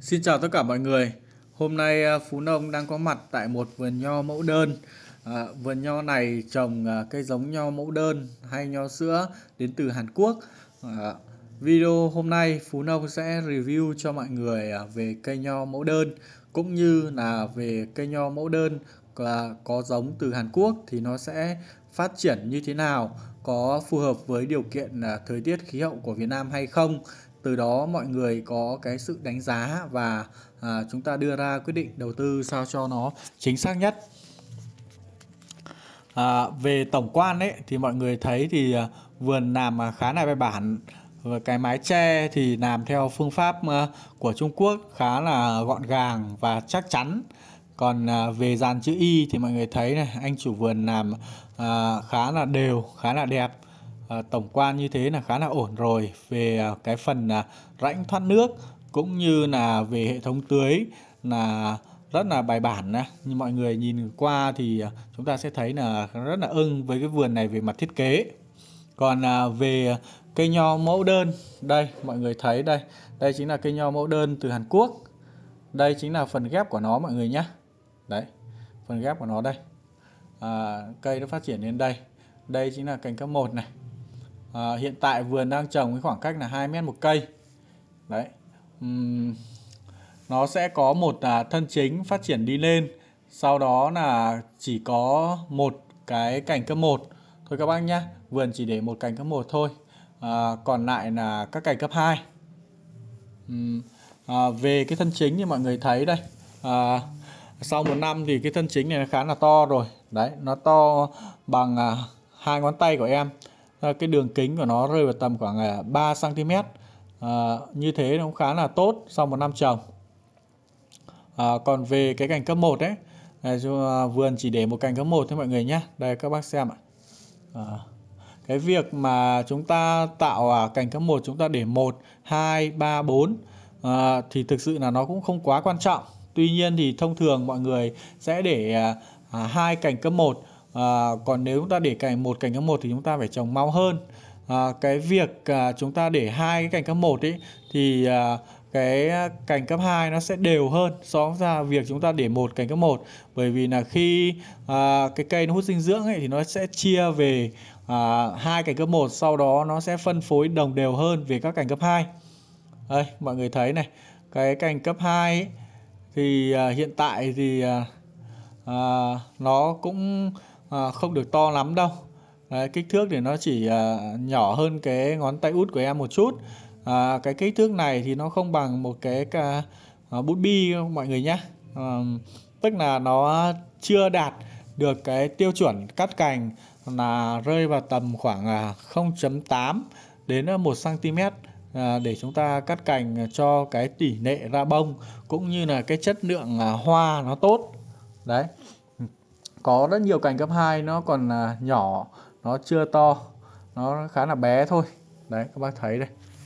Xin chào tất cả mọi người. Hôm nay à, Phú Nông đang có mặt tại một vườn nho mẫu đơn. À, vườn nho này trồng à, cây giống nho mẫu đơn hay nho sữa đến từ Hàn Quốc. À, video hôm nay Phú Nông sẽ review cho mọi người à, về cây nho mẫu đơn cũng như là về cây nho mẫu đơn à, có giống từ Hàn Quốc thì nó sẽ phát triển như thế nào, có phù hợp với điều kiện à, thời tiết khí hậu của Việt Nam hay không từ đó mọi người có cái sự đánh giá và à, chúng ta đưa ra quyết định đầu tư sao cho nó chính xác nhất à, về tổng quan ấy thì mọi người thấy thì à, vườn làm khá là bài bản và cái mái tre thì làm theo phương pháp à, của Trung Quốc khá là gọn gàng và chắc chắn còn à, về dàn chữ Y thì mọi người thấy này anh chủ vườn làm à, khá là đều khá là đẹp Ờ, tổng quan như thế là khá là ổn rồi về ờ, cái phần ờ, rãnh thoát nước cũng như là về hệ thống tưới là rất là bài bản như mọi người nhìn qua thì chúng ta sẽ thấy là rất là ưng với cái vườn này về mặt thiết kế còn về cây nho mẫu đơn đây mọi người thấy đây đây chính là cây nho mẫu đơn từ Hàn Quốc đây chính là phần ghép của nó mọi người nhé đấy phần ghép của nó đây à, cây nó phát triển đến đây đây chính là cành cấp 1 này à, hiện tại vườn đang trồng với khoảng cách là 2 mét một cây đấy uhm, nó sẽ có một à, thân chính phát triển đi lên sau đó là chỉ có một cái cành cấp 1 thôi các bác nhé vườn chỉ để một cành cấp 1 thôi à, còn lại là các cành cấp 2 uhm, à, về cái thân chính như mọi người thấy đây à, sau một năm thì cái thân chính này nó khá là to rồi đấy nó to bằng à, hai ngón tay của em Ờ, cái đường kính của nó rơi vào tầm khoảng 3 cm à, ờ, như thế nó cũng khá là tốt sau một năm trồng à, còn về cái cành cấp 1 đấy này, vườn chỉ để một cành cấp 1 thôi mọi người nhé đây các bác xem ạ à, cái việc mà chúng ta tạo à, cành cấp 1 chúng ta để 1 2 3 4 à, thì thực sự là nó cũng không quá quan trọng Tuy nhiên thì thông thường mọi người sẽ để à, à hai cành cấp 1 À, còn nếu chúng ta để cành một cành cấp một thì chúng ta phải trồng mau hơn. À, cái việc à, chúng ta để hai cái cành cấp một ấy thì à, cái cành cấp 2 nó sẽ đều hơn so ra việc chúng ta để một cành cấp 1 bởi vì là khi à, cái cây nó hút dinh dưỡng ấy thì nó sẽ chia về à, hai cành cấp 1 sau đó nó sẽ phân phối đồng đều hơn về các cành cấp 2 đây mọi người thấy này cái cành cấp 2 ấy, thì à, hiện tại thì à, à, nó cũng à, không được to lắm đâu Đấy, kích thước thì nó chỉ à, nhỏ hơn cái ngón tay út của em một chút à, cái kích thước này thì nó không bằng một cái à, bút bi mọi người nhé à, tức là nó chưa đạt được cái tiêu chuẩn cắt cành là rơi vào tầm khoảng 0.8 đến 1 cm để chúng ta cắt cành cho cái tỷ lệ ra bông cũng như là cái chất lượng hoa nó tốt đấy có rất nhiều cành cấp 2 nó còn à, nhỏ nó chưa to nó khá là bé thôi đấy các bác thấy đây